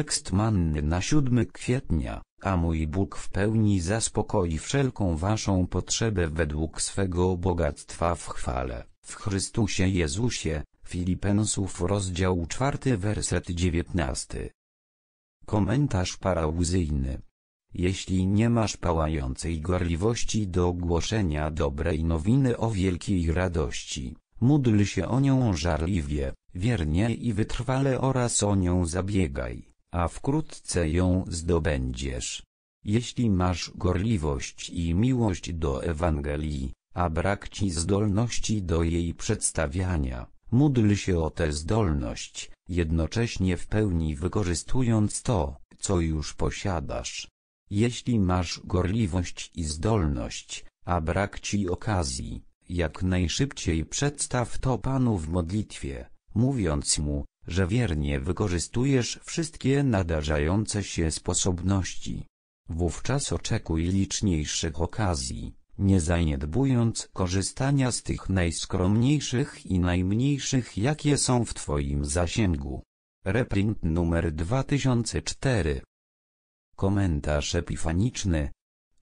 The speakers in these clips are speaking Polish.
Tekst manny na 7 kwietnia, a mój Bóg w pełni zaspokoi wszelką waszą potrzebę według swego bogactwa w chwale, w Chrystusie Jezusie, Filipensów rozdział 4 werset 19. Komentarz parałzyjny. Jeśli nie masz pałającej gorliwości do głoszenia dobrej nowiny o wielkiej radości, módl się o nią żarliwie, wiernie i wytrwale oraz o nią zabiegaj a wkrótce ją zdobędziesz. Jeśli masz gorliwość i miłość do Ewangelii, a brak ci zdolności do jej przedstawiania, módl się o tę zdolność, jednocześnie w pełni wykorzystując to, co już posiadasz. Jeśli masz gorliwość i zdolność, a brak ci okazji, jak najszybciej przedstaw to Panu w modlitwie, mówiąc Mu, że wiernie wykorzystujesz wszystkie nadarzające się sposobności. Wówczas oczekuj liczniejszych okazji, nie zaniedbując korzystania z tych najskromniejszych i najmniejszych jakie są w Twoim zasięgu. Reprint numer 2004 Komentarz epifaniczny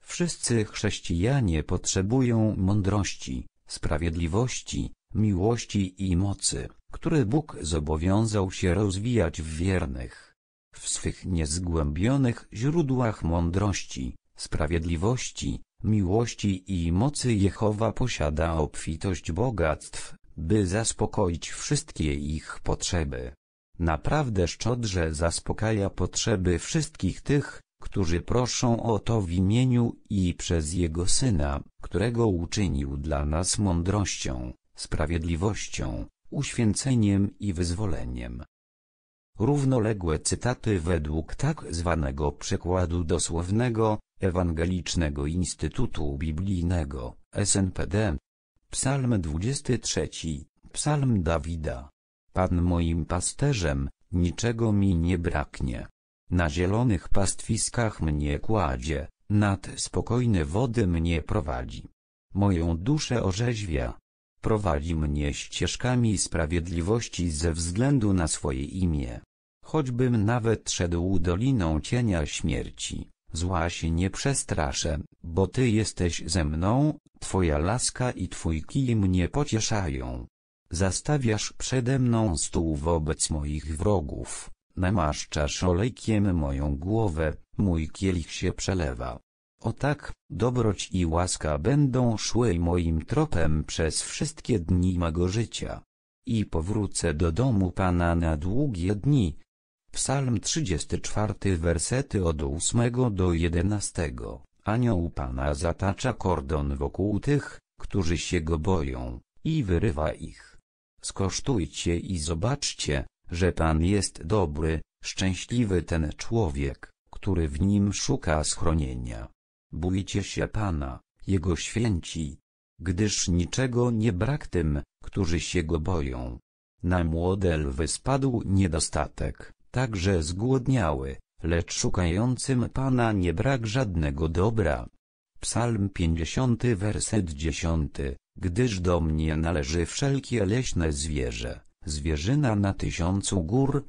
Wszyscy chrześcijanie potrzebują mądrości, sprawiedliwości, miłości i mocy który Bóg zobowiązał się rozwijać w wiernych. W swych niezgłębionych źródłach mądrości, sprawiedliwości, miłości i mocy Jehowa posiada obfitość bogactw, by zaspokoić wszystkie ich potrzeby. Naprawdę szczodrze zaspokaja potrzeby wszystkich tych, którzy proszą o to w imieniu i przez Jego Syna, którego uczynił dla nas mądrością, sprawiedliwością, uświęceniem i wyzwoleniem. Równoległe cytaty według tak zwanego przekładu dosłownego, Ewangelicznego Instytutu Biblijnego, SNPD. Psalm 23, Psalm Dawida. Pan moim pasterzem, niczego mi nie braknie. Na zielonych pastwiskach mnie kładzie, nad spokojne wody mnie prowadzi. Moją duszę orzeźwia, Prowadzi mnie ścieżkami sprawiedliwości ze względu na swoje imię. Choćbym nawet szedł doliną cienia śmierci, zła się nie przestraszę, bo Ty jesteś ze mną, Twoja laska i Twój kij mnie pocieszają. Zastawiasz przede mną stół wobec moich wrogów namaszczasz olejkiem moją głowę, mój kielich się przelewa. O tak, dobroć i łaska będą szły moim tropem przez wszystkie dni mego życia. I powrócę do domu Pana na długie dni. Psalm 34 wersety od 8 do 11. Anioł Pana zatacza kordon wokół tych, którzy się go boją, i wyrywa ich. Skosztujcie i zobaczcie, że Pan jest dobry, szczęśliwy ten człowiek, który w nim szuka schronienia. Bójcie się Pana, Jego święci, gdyż niczego nie brak tym, którzy się Go boją. Na młode lwy spadł niedostatek, także zgłodniały, lecz szukającym Pana nie brak żadnego dobra. Psalm 50 werset 10, gdyż do mnie należy wszelkie leśne zwierzę, zwierzyna na tysiącu gór.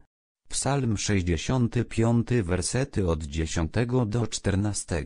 Psalm 65 wersety od 10 do 14.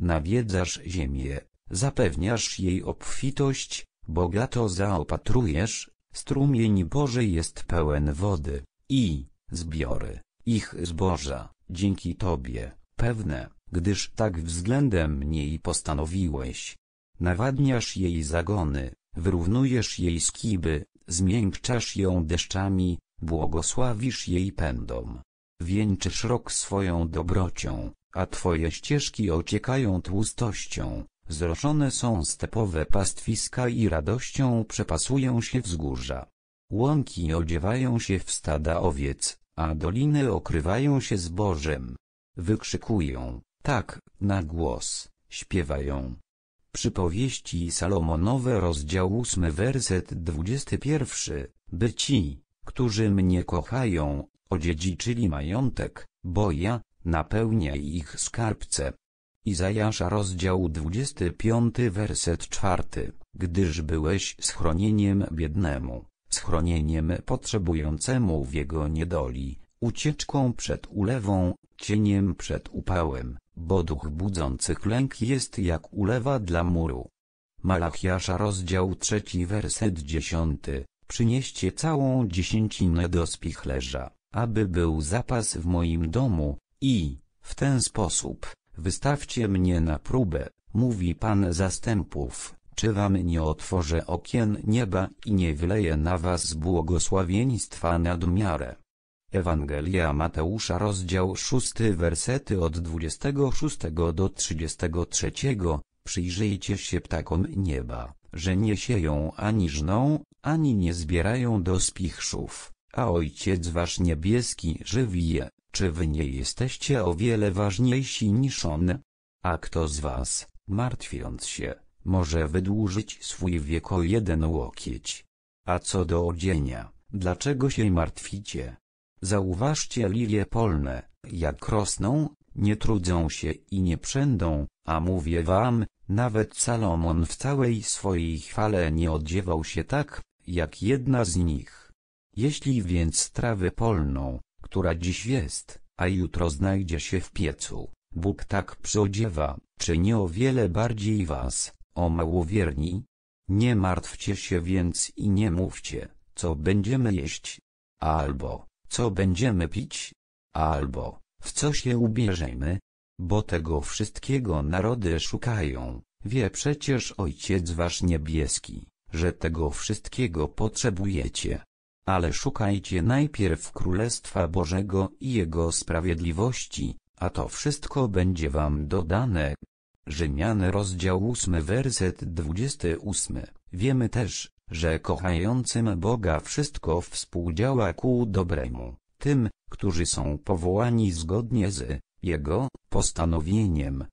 Nawiedzasz ziemię, zapewniasz jej obfitość, bogato zaopatrujesz, strumień Boży jest pełen wody, i zbiory ich zboża, dzięki Tobie, pewne, gdyż tak względem niej postanowiłeś. Nawadniasz jej zagony, wyrównujesz jej skiby, zmiękczasz ją deszczami, błogosławisz jej pędom. Wieńczysz rok swoją dobrocią, a twoje ścieżki ociekają tłustością, zroszone są stepowe pastwiska i radością przepasują się wzgórza. Łąki odziewają się w stada owiec, a doliny okrywają się zbożem. Wykrzykują, tak, na głos, śpiewają. Przypowieści Salomonowe rozdział 8 werset 21 By ci, którzy mnie kochają, odziedziczyli majątek, bo ja, napełnię ich skarbce. Izajasza rozdział 25 werset 4, gdyż byłeś schronieniem biednemu, schronieniem potrzebującemu w jego niedoli, ucieczką przed ulewą, cieniem przed upałem, bo duch budzących lęk jest jak ulewa dla muru. Malachiasza rozdział 3 werset 10, przynieście całą dziesięcinę do spichlerza, aby był zapas w moim domu, i, w ten sposób, wystawcie mnie na próbę, mówi Pan zastępów, czy wam nie otworzę okien nieba i nie wyleję na was błogosławieństwa nadmiarę. Ewangelia Mateusza rozdział 6 wersety od 26 do 33, przyjrzyjcie się ptakom nieba, że nie sieją ani żną, ani nie zbierają do spichrzów, a Ojciec Wasz Niebieski żywi je czy wy nie jesteście o wiele ważniejsi niż on? A kto z was, martwiąc się, może wydłużyć swój wiek o jeden łokieć? A co do odzienia, dlaczego się martwicie? Zauważcie lilie polne, jak rosną, nie trudzą się i nie przędą, a mówię wam, nawet Salomon w całej swojej chwale nie odziewał się tak, jak jedna z nich. Jeśli więc trawę polną, która dziś jest, a jutro znajdzie się w piecu. Bóg tak przyodziewa, czy nie o wiele bardziej was, o małowierni? Nie martwcie się więc i nie mówcie, co będziemy jeść, albo, co będziemy pić, albo, w co się ubierzemy, bo tego wszystkiego narody szukają, wie przecież Ojciec Wasz Niebieski, że tego wszystkiego potrzebujecie. Ale szukajcie najpierw Królestwa Bożego i Jego sprawiedliwości, a to wszystko będzie wam dodane. Rzymian rozdział 8 werset 28. Wiemy też, że kochającym Boga wszystko współdziała ku dobremu, tym, którzy są powołani zgodnie z Jego postanowieniem.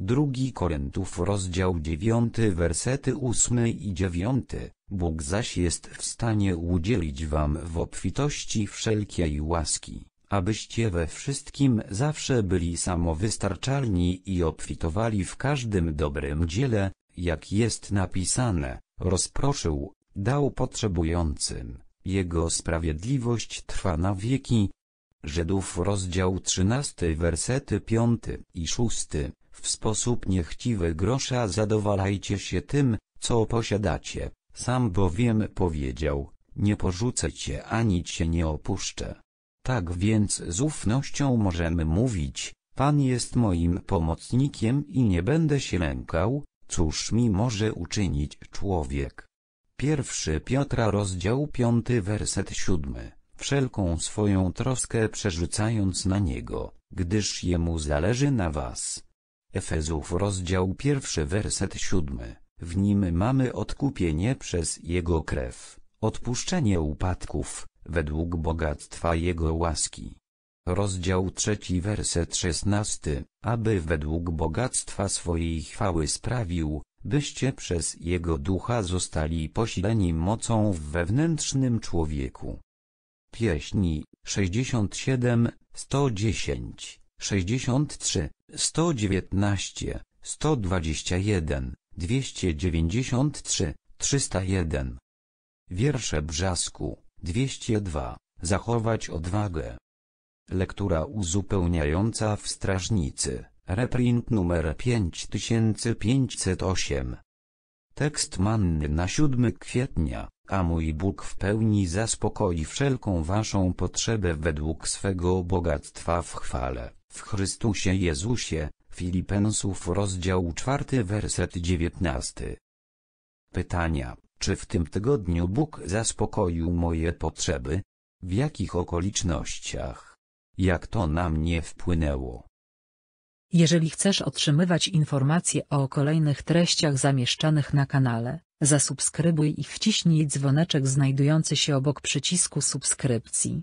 2 Koryntów rozdział 9 wersety 8 i 9, Bóg zaś jest w stanie udzielić wam w obfitości wszelkiej łaski, abyście we wszystkim zawsze byli samowystarczalni i obfitowali w każdym dobrym dziele, jak jest napisane, rozproszył, dał potrzebującym, Jego sprawiedliwość trwa na wieki. Żydów rozdział 13 wersety 5 i 6, w sposób niechciwy grosza zadowalajcie się tym, co posiadacie, sam bowiem powiedział, nie porzucę cię ani cię nie opuszczę. Tak więc z ufnością możemy mówić, Pan jest moim pomocnikiem i nie będę się lękał, cóż mi może uczynić człowiek. Pierwszy Piotra rozdział 5 werset 7 Wszelką swoją troskę przerzucając na Niego, gdyż Jemu zależy na was. Efezów rozdział pierwszy werset siódmy. W nim mamy odkupienie przez Jego krew, odpuszczenie upadków, według bogactwa Jego łaski. Rozdział trzeci werset szesnasty, aby według bogactwa swojej chwały sprawił, byście przez Jego ducha zostali posileni mocą w wewnętrznym człowieku. Pieśni 67, 110 63, 119, 121, 293, 301. Wiersze Brzasku, 202, zachować odwagę. Lektura uzupełniająca w strażnicy, reprint numer 5508. Tekst manny na 7 kwietnia, a mój Bóg w pełni zaspokoi wszelką waszą potrzebę według swego bogactwa w chwale w Chrystusie Jezusie, Filipensów rozdział 4 werset 19. Pytania, czy w tym tygodniu Bóg zaspokoił moje potrzeby? W jakich okolicznościach? Jak to na mnie wpłynęło? Jeżeli chcesz otrzymywać informacje o kolejnych treściach zamieszczanych na kanale, zasubskrybuj i wciśnij dzwoneczek znajdujący się obok przycisku subskrypcji.